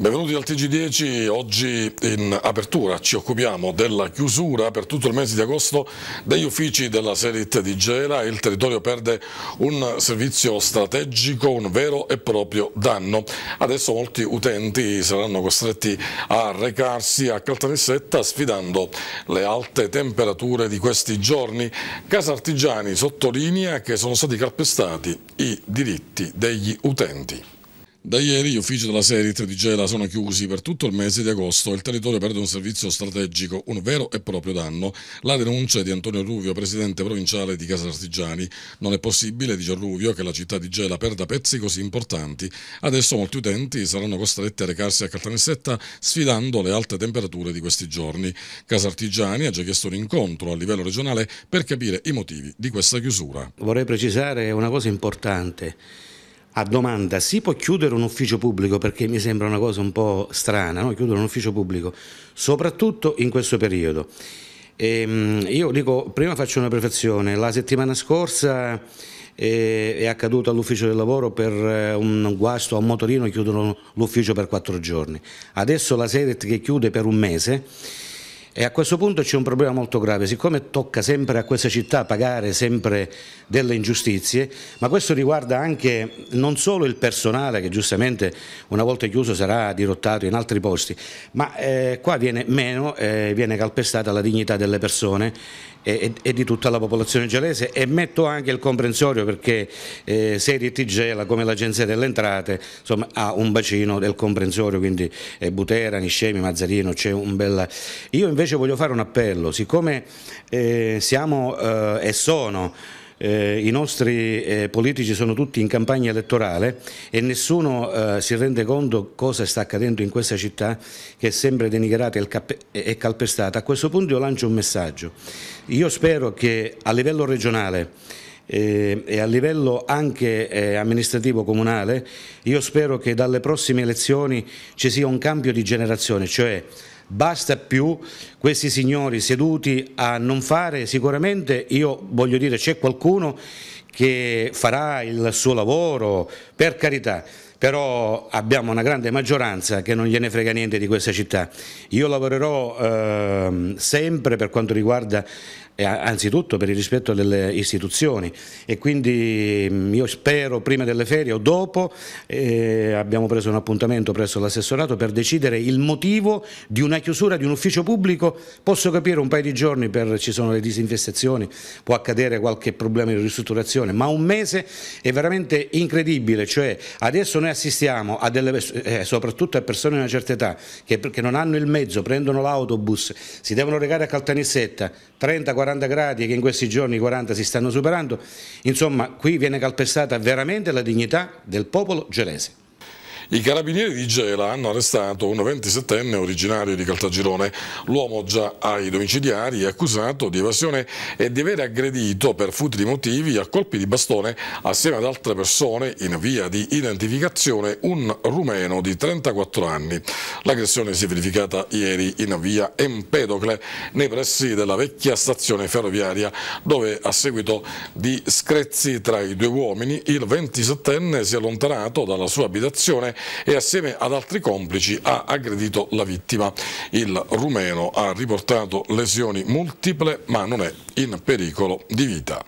Benvenuti al TG10, oggi in apertura ci occupiamo della chiusura per tutto il mese di agosto degli uffici della Serit di Gela, il territorio perde un servizio strategico, un vero e proprio danno. Adesso molti utenti saranno costretti a recarsi a Caltanissetta sfidando le alte temperature di questi giorni. Casa Artigiani sottolinea che sono stati calpestati i diritti degli utenti. Da ieri gli uffici della Serit di Gela sono chiusi per tutto il mese di agosto e il territorio perde un servizio strategico, un vero e proprio danno. La denuncia è di Antonio Ruvio, presidente provinciale di Casa Artigiani. Non è possibile, dice Ruvio, che la città di Gela perda pezzi così importanti. Adesso molti utenti saranno costretti a recarsi a Caltanissetta sfidando le alte temperature di questi giorni. Casa Artigiani ha già chiesto un incontro a livello regionale per capire i motivi di questa chiusura. Vorrei precisare una cosa importante a domanda si può chiudere un ufficio pubblico perché mi sembra una cosa un po' strana, no? chiudere un ufficio pubblico, soprattutto in questo periodo. Ehm, io dico, prima faccio una prefazione, la settimana scorsa eh, è accaduto all'ufficio del lavoro per eh, un guasto a un motorino, chiudono l'ufficio per quattro giorni, adesso la Sedet che chiude per un mese e a questo punto c'è un problema molto grave, siccome tocca sempre a questa città pagare sempre delle ingiustizie, ma questo riguarda anche non solo il personale che giustamente una volta chiuso sarà dirottato in altri posti, ma eh, qua viene meno, eh, viene calpestata la dignità delle persone e, e, di tutta la popolazione gelese e metto anche il comprensorio perché eh, Seri Tigela come l'Agenzia delle Entrate insomma, ha un bacino del comprensorio, quindi eh, Butera, Niscemi, Mazzarino, c'è un bel... Io invece voglio fare un appello, siccome eh, siamo eh, e sono eh, i nostri eh, politici sono tutti in campagna elettorale e nessuno eh, si rende conto cosa sta accadendo in questa città che è sempre denigrata e calpestata. A questo punto io lancio un messaggio. Io spero che a livello regionale eh, e a livello anche eh, amministrativo comunale io spero che dalle prossime elezioni ci sia un cambio di generazione, cioè basta più questi signori seduti a non fare, sicuramente io voglio dire c'è qualcuno che farà il suo lavoro, per carità, però abbiamo una grande maggioranza che non gliene frega niente di questa città. Io lavorerò eh, sempre per quanto riguarda anzitutto per il rispetto delle istituzioni e quindi mm, io spero prima delle ferie o dopo eh, abbiamo preso un appuntamento presso l'assessorato per decidere il motivo di una chiusura di un ufficio pubblico, posso capire un paio di giorni per ci sono le disinfestazioni, può accadere qualche problema di ristrutturazione, ma un mese è veramente incredibile, cioè adesso noi assistiamo a delle, eh, soprattutto a persone di una certa età che, che non hanno il mezzo, prendono l'autobus, si devono recare a Caltanissetta, 30-40 40 gradi e che in questi giorni i 40 si stanno superando, insomma qui viene calpestata veramente la dignità del popolo gelese. I carabinieri di Gela hanno arrestato un 27enne originario di Caltagirone. L'uomo già ai domiciliari è accusato di evasione e di aver aggredito per futili motivi a colpi di bastone assieme ad altre persone in via di identificazione un rumeno di 34 anni. L'aggressione si è verificata ieri in via Empedocle nei pressi della vecchia stazione ferroviaria dove a seguito di screzzi tra i due uomini il 27enne si è allontanato dalla sua abitazione e assieme ad altri complici ha aggredito la vittima. Il rumeno ha riportato lesioni multiple ma non è in pericolo di vita.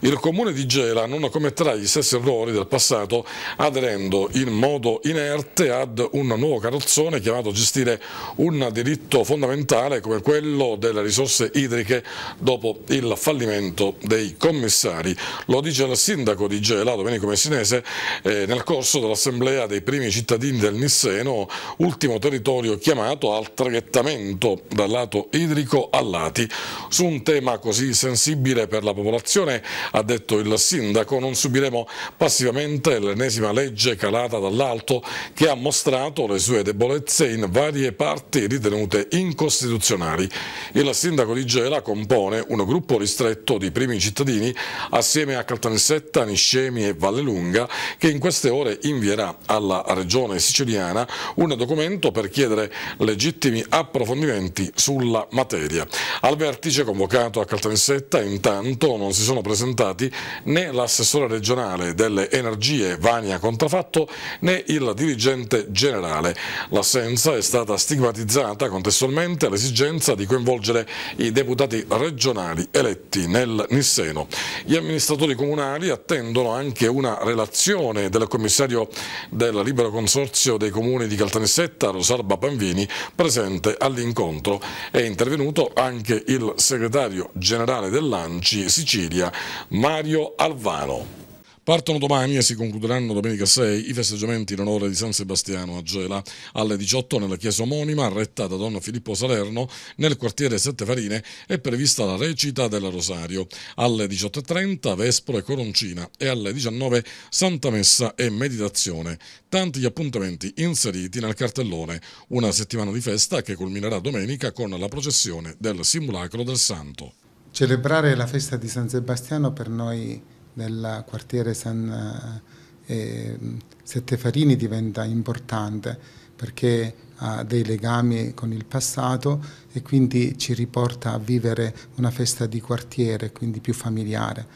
Il comune di Gela non commetterà gli stessi errori del passato aderendo in modo inerte ad un nuovo carrozzone chiamato a gestire un diritto fondamentale come quello delle risorse idriche dopo il fallimento dei commissari. Lo dice il sindaco di Gela, Domenico Messinese, eh, nel corso dell'assemblea dei primi cittadini del Nisseno, ultimo territorio chiamato al traghettamento dal lato idrico a lati. Su un tema così sensibile per la popolazione ha detto il sindaco, non subiremo passivamente l'ennesima legge calata dall'alto che ha mostrato le sue debolezze in varie parti ritenute incostituzionali. Il sindaco di Gela compone un gruppo ristretto di primi cittadini assieme a Caltanissetta, Niscemi e Vallelunga che in queste ore invierà alla regione siciliana un documento per chiedere legittimi approfondimenti sulla materia. Al vertice convocato a Caltanissetta intanto non si sono presentati confrontati né l'assessore regionale delle energie Vania Contrafatto né il dirigente generale. L'assenza è stata stigmatizzata contestualmente all'esigenza di coinvolgere i deputati regionali eletti nel Nisseno. Gli amministratori comunali attendono anche una relazione del commissario del libero consorzio dei comuni di Caltanissetta, Rosalba Banvini, presente all'incontro. È intervenuto anche il segretario generale dell'ANCI Sicilia, Mario Alvano. Partono domani e si concluderanno domenica 6 i festeggiamenti in onore di San Sebastiano a Gela alle 18 nella chiesa omonima retta da Don Filippo Salerno nel quartiere Sette Farine è prevista la recita del Rosario alle 18.30 Vespro e Coroncina e alle 19 Santa Messa e Meditazione. Tanti gli appuntamenti inseriti nel cartellone. Una settimana di festa che culminerà domenica con la processione del simulacro del Santo. Celebrare la festa di San Sebastiano per noi nel quartiere San eh, Settefarini diventa importante perché ha dei legami con il passato e quindi ci riporta a vivere una festa di quartiere, quindi più familiare.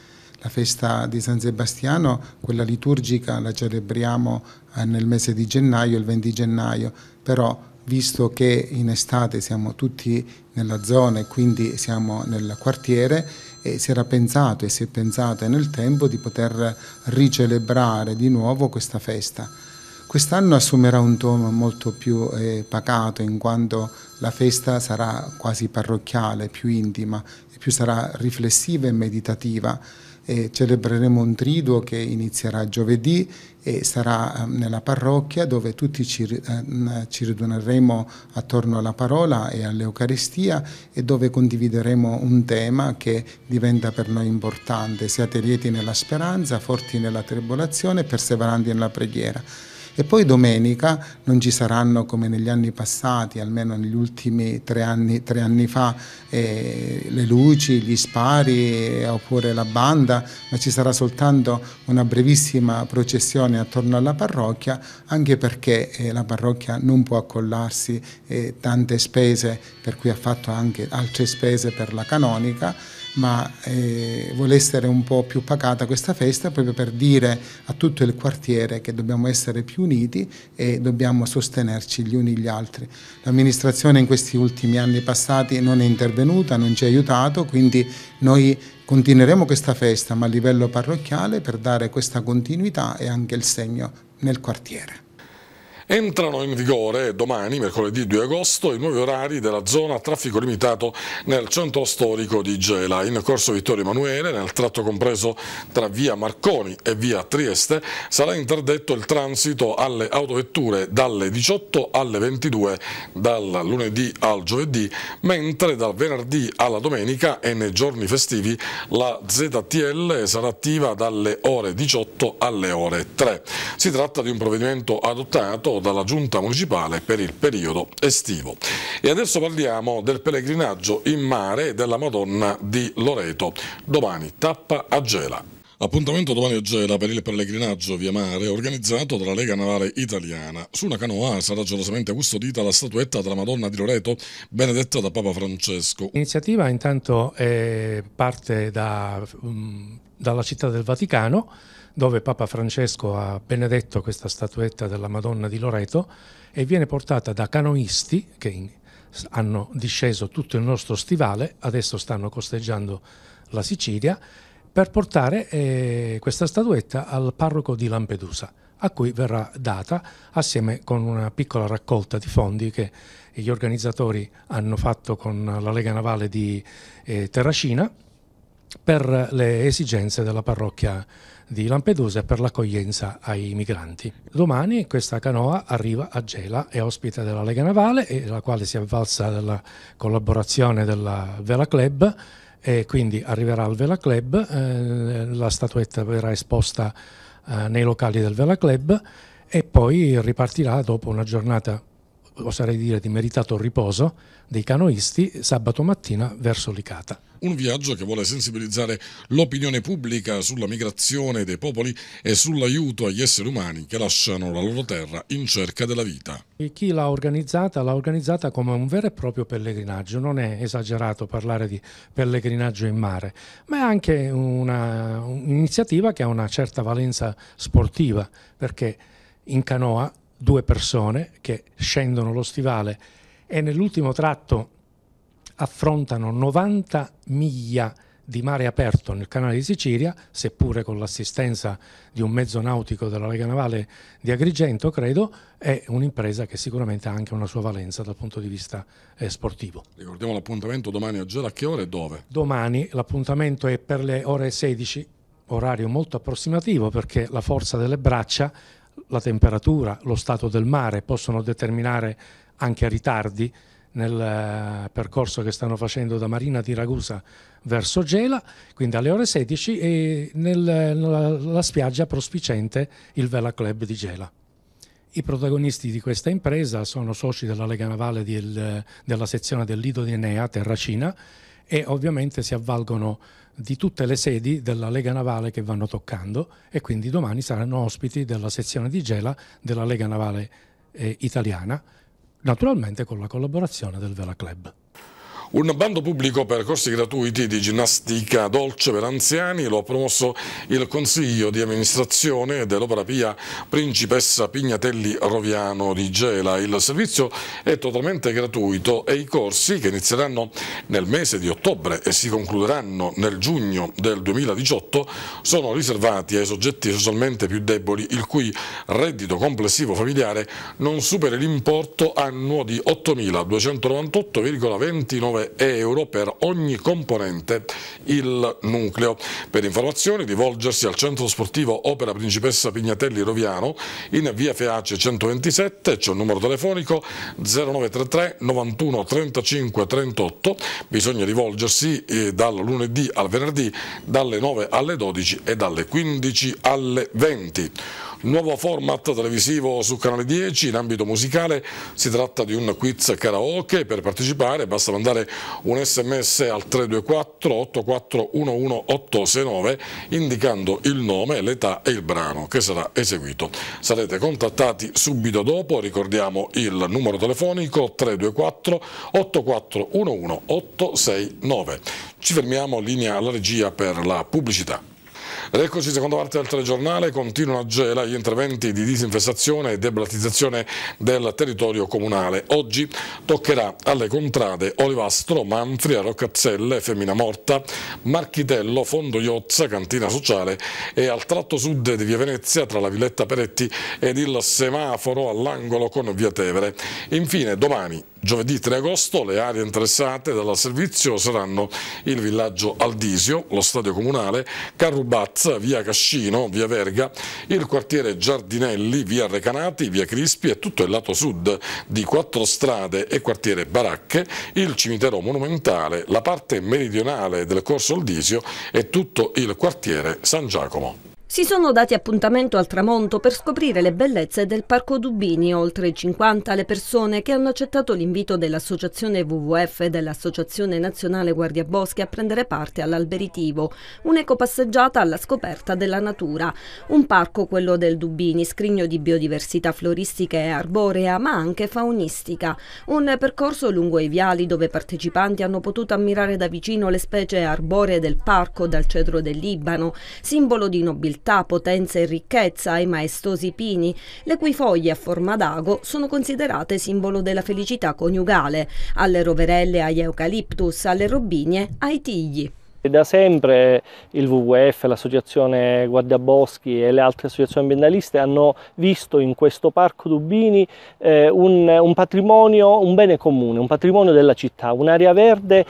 La festa di San Sebastiano, quella liturgica, la celebriamo eh, nel mese di gennaio, il 20 gennaio, però visto che in estate siamo tutti nella zona e quindi siamo nel quartiere, e si era pensato e si è pensato nel tempo di poter ricelebrare di nuovo questa festa. Quest'anno assumerà un tono molto più eh, pacato in quanto la festa sarà quasi parrocchiale, più intima, più sarà riflessiva e meditativa. E celebreremo un triduo che inizierà giovedì e sarà ehm, nella parrocchia dove tutti ci, ehm, ci ritorneremo attorno alla parola e all'Eucaristia e dove condivideremo un tema che diventa per noi importante. Siate lieti nella speranza, forti nella tribolazione, e perseveranti nella preghiera. E poi domenica non ci saranno come negli anni passati, almeno negli ultimi tre anni, tre anni fa, eh, le luci, gli spari eh, oppure la banda, ma ci sarà soltanto una brevissima processione attorno alla parrocchia, anche perché eh, la parrocchia non può accollarsi eh, tante spese, per cui ha fatto anche altre spese per la canonica ma eh, vuole essere un po' più pacata questa festa proprio per dire a tutto il quartiere che dobbiamo essere più uniti e dobbiamo sostenerci gli uni gli altri. L'amministrazione in questi ultimi anni passati non è intervenuta, non ci ha aiutato, quindi noi continueremo questa festa ma a livello parrocchiale per dare questa continuità e anche il segno nel quartiere. Entrano in vigore domani, mercoledì 2 agosto, i nuovi orari della zona a traffico limitato nel centro storico di Gela. In corso Vittorio Emanuele, nel tratto compreso tra via Marconi e via Trieste, sarà interdetto il transito alle autovetture dalle 18 alle 22 dal lunedì al giovedì, mentre dal venerdì alla domenica e nei giorni festivi la ZTL sarà attiva dalle ore 18 alle ore 3. Si tratta di un provvedimento adottato dalla giunta municipale per il periodo estivo. E adesso parliamo del pellegrinaggio in mare della Madonna di Loreto. Domani tappa a Gela. Appuntamento domani a Gela per il pellegrinaggio via mare organizzato dalla Lega Navale Italiana. Su una canoa sarà gelosamente custodita la statuetta della Madonna di Loreto benedetta da Papa Francesco. L'iniziativa intanto eh, parte da, um, dalla città del Vaticano dove Papa Francesco ha benedetto questa statuetta della Madonna di Loreto e viene portata da canoisti che hanno disceso tutto il nostro stivale, adesso stanno costeggiando la Sicilia, per portare eh, questa statuetta al parroco di Lampedusa a cui verrà data assieme con una piccola raccolta di fondi che gli organizzatori hanno fatto con la Lega Navale di eh, Terracina per le esigenze della parrocchia di Lampedusa e per l'accoglienza ai migranti. Domani questa canoa arriva a Gela, è ospite della Lega Navale, la quale si è avvalsa della collaborazione della Vela Club e quindi arriverà al Vela Club, eh, la statuetta verrà esposta eh, nei locali del Vela Club e poi ripartirà dopo una giornata oserei dire di meritato riposo, dei canoisti sabato mattina verso Licata. Un viaggio che vuole sensibilizzare l'opinione pubblica sulla migrazione dei popoli e sull'aiuto agli esseri umani che lasciano la loro terra in cerca della vita. E chi l'ha organizzata l'ha organizzata come un vero e proprio pellegrinaggio, non è esagerato parlare di pellegrinaggio in mare, ma è anche un'iniziativa che ha una certa valenza sportiva, perché in canoa due persone che scendono lo stivale e nell'ultimo tratto affrontano 90 miglia di mare aperto nel canale di Sicilia, seppure con l'assistenza di un mezzo nautico della Lega Navale di Agrigento, credo, è un'impresa che sicuramente ha anche una sua valenza dal punto di vista eh, sportivo. Ricordiamo l'appuntamento domani a Gela, a che ore e dove? Domani l'appuntamento è per le ore 16, orario molto approssimativo perché la forza delle braccia la temperatura, lo stato del mare possono determinare anche ritardi nel eh, percorso che stanno facendo da Marina di Ragusa verso Gela, quindi alle ore 16 e nella spiaggia prospicente il Vela Club di Gela. I protagonisti di questa impresa sono soci della Lega Navale del, eh, della sezione del Lido di Enea, Terracina, e ovviamente si avvalgono di tutte le sedi della Lega Navale che vanno toccando e quindi domani saranno ospiti della sezione di Gela della Lega Navale eh, Italiana, naturalmente con la collaborazione del Vela Club. Un bando pubblico per corsi gratuiti di ginnastica dolce per anziani lo ha promosso il Consiglio di amministrazione dell'Opera Pia Principessa Pignatelli Roviano di Gela. Il servizio è totalmente gratuito e i corsi che inizieranno nel mese di ottobre e si concluderanno nel giugno del 2018 sono riservati ai soggetti socialmente più deboli il cui reddito complessivo familiare non supera l'importo annuo di 8.298,29 euro euro per ogni componente il nucleo. Per informazioni rivolgersi al centro sportivo Opera Principessa Pignatelli Roviano in via Feace 127, c'è un numero telefonico 0933 91 35 38, bisogna rivolgersi eh, dal lunedì al venerdì dalle 9 alle 12 e dalle 15 alle 20. Nuovo format televisivo su Canale 10 in ambito musicale, si tratta di un quiz karaoke, per partecipare basta mandare un sms al 324 8411869 indicando il nome, l'età e il brano che sarà eseguito. Sarete contattati subito dopo, ricordiamo il numero telefonico 324 8411869. Ci fermiamo linea alla regia per la pubblicità. Ed eccoci, seconda parte del telegiornale, continuano a Gela gli interventi di disinfestazione e deblatizzazione del territorio comunale. Oggi toccherà alle contrade Olivastro, Manfria, Roccazzelle, Femmina Morta, Marchitello, Fondo Iozza, Cantina Sociale e al tratto sud di Via Venezia tra la Villetta Peretti ed il semaforo all'angolo con Via Tevere. Infine domani Giovedì 3 agosto le aree interessate dal servizio saranno il villaggio Aldisio, lo stadio comunale, Carrubazza, via Cascino, via Verga, il quartiere Giardinelli, via Recanati, via Crispi e tutto il lato sud di quattro strade e quartiere Baracche, il cimitero monumentale, la parte meridionale del corso Aldisio e tutto il quartiere San Giacomo. Si sono dati appuntamento al tramonto per scoprire le bellezze del Parco Dubini, oltre 50 le persone che hanno accettato l'invito dell'associazione WWF e dell'Associazione Nazionale Guardia Boschi a prendere parte all'alberitivo, un'ecopasseggiata alla scoperta della natura. Un parco, quello del Dubini, scrigno di biodiversità floristica e arborea, ma anche faunistica. Un percorso lungo i viali dove partecipanti hanno potuto ammirare da vicino le specie arboree del parco dal cedro del Libano, simbolo di nobiltà città, potenza e ricchezza ai maestosi pini, le cui foglie a forma d'ago sono considerate simbolo della felicità coniugale, alle roverelle, agli eucaliptus, alle robinie, ai tigli. Da sempre il WWF, l'associazione Guardiaboschi e le altre associazioni ambientaliste hanno visto in questo parco Dubini eh, un, un patrimonio, un bene comune, un patrimonio della città, un'area verde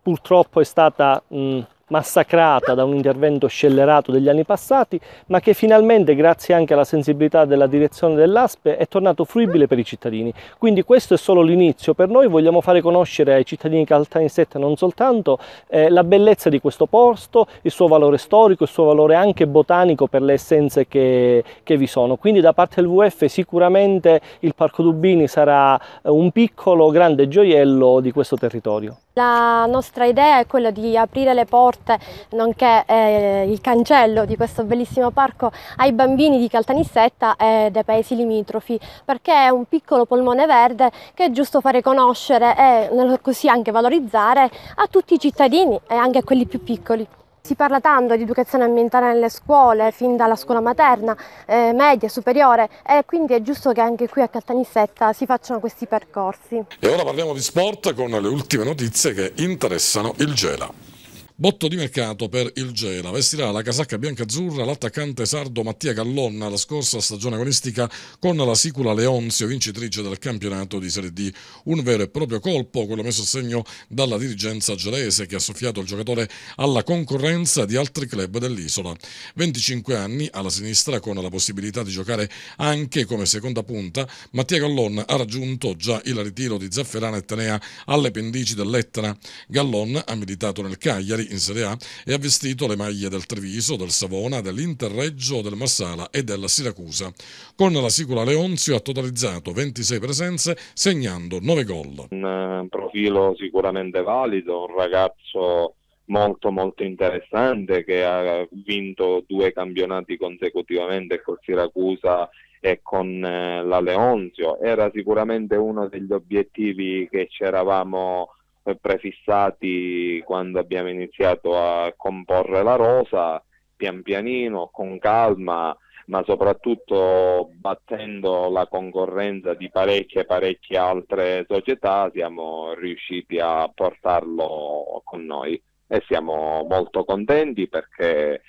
purtroppo è stata mh, massacrata da un intervento scellerato degli anni passati, ma che finalmente, grazie anche alla sensibilità della direzione dell'ASPE, è tornato fruibile per i cittadini. Quindi questo è solo l'inizio. Per noi vogliamo fare conoscere ai cittadini caltanisetta non soltanto eh, la bellezza di questo posto, il suo valore storico, il suo valore anche botanico per le essenze che, che vi sono. Quindi da parte del WF sicuramente il Parco Dubini sarà eh, un piccolo grande gioiello di questo territorio. La nostra idea è quella di aprire le porte, nonché eh, il cancello di questo bellissimo parco ai bambini di Caltanissetta e dei paesi limitrofi, perché è un piccolo polmone verde che è giusto fare conoscere e così anche valorizzare a tutti i cittadini e anche a quelli più piccoli. Si parla tanto di educazione ambientale nelle scuole, fin dalla scuola materna, eh, media, superiore e quindi è giusto che anche qui a Caltanissetta si facciano questi percorsi. E ora parliamo di sport con le ultime notizie che interessano il Gela. Botto di mercato per il Gela. Vestirà la casacca bianca-azzurra l'attaccante sardo Mattia Gallonna la scorsa stagione agonistica con la Sicula Leonzio, vincitrice del campionato di Serie D. Un vero e proprio colpo, quello messo a segno dalla dirigenza gelese che ha soffiato il giocatore alla concorrenza di altri club dell'isola. 25 anni alla sinistra con la possibilità di giocare anche come seconda punta, Mattia Gallon ha raggiunto già il ritiro di Zafferana e Tenea alle pendici dell'Etna. Gallon ha militato nel Cagliari in Serie A e ha vestito le maglie del Treviso, del Savona, dell'Interreggio, del Marsala e della Siracusa. Con la Sicula Leonzio ha totalizzato 26 presenze segnando 9 gol. Eh, un profilo sicuramente valido, un ragazzo molto molto interessante che ha vinto due campionati consecutivamente con Siracusa e con eh, la Leonzio. Era sicuramente uno degli obiettivi che ci eravamo prefissati quando abbiamo iniziato a comporre la rosa, pian pianino, con calma, ma soprattutto battendo la concorrenza di parecchie parecchie altre società siamo riusciti a portarlo con noi e siamo molto contenti perché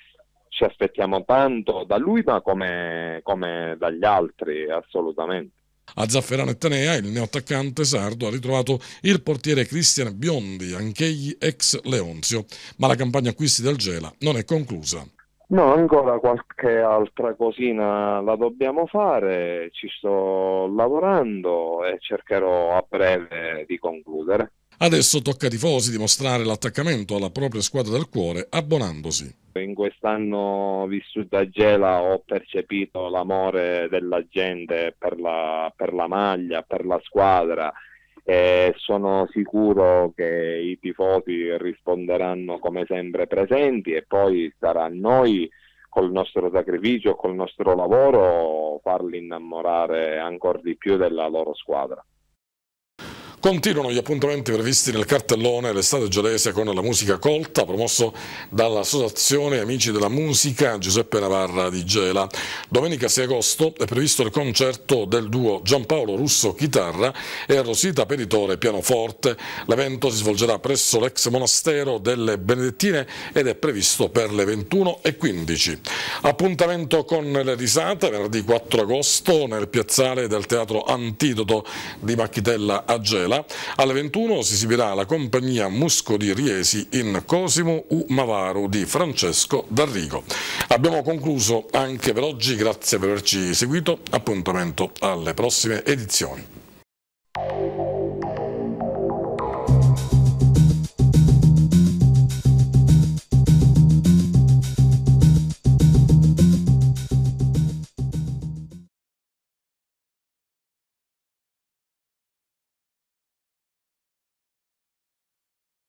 ci aspettiamo tanto da lui ma come, come dagli altri assolutamente. A Zafferano Ettanea il neoattaccante sardo ha ritrovato il portiere Cristian Biondi, anch'egli ex Leonzio, ma la campagna acquisti del Gela non è conclusa. No, ancora qualche altra cosina la dobbiamo fare, ci sto lavorando e cercherò a breve di concludere. Adesso tocca ai tifosi dimostrare l'attaccamento alla propria squadra del cuore abbonandosi. In quest'anno vissuto a Gela ho percepito l'amore della gente per la, per la maglia, per la squadra e sono sicuro che i tifosi risponderanno come sempre presenti e poi sarà a noi col nostro sacrificio, col nostro lavoro farli innamorare ancora di più della loro squadra. Continuano gli appuntamenti previsti nel cartellone L'estate gelese con la musica colta, promosso dall'Associazione Amici della Musica Giuseppe Navarra di Gela. Domenica 6 agosto è previsto il concerto del duo Giampaolo Russo chitarra e Rosita Peritore pianoforte. L'evento si svolgerà presso l'ex monastero delle Benedettine ed è previsto per le 21.15. Appuntamento con le risate venerdì 4 agosto nel piazzale del Teatro Antidoto di Macchitella a Gela Sala, alle 21 si esibirà la compagnia Musco di Riesi in Cosimo U Mavaro di Francesco D'Arrigo. Abbiamo concluso anche per oggi, grazie per averci seguito, appuntamento alle prossime edizioni.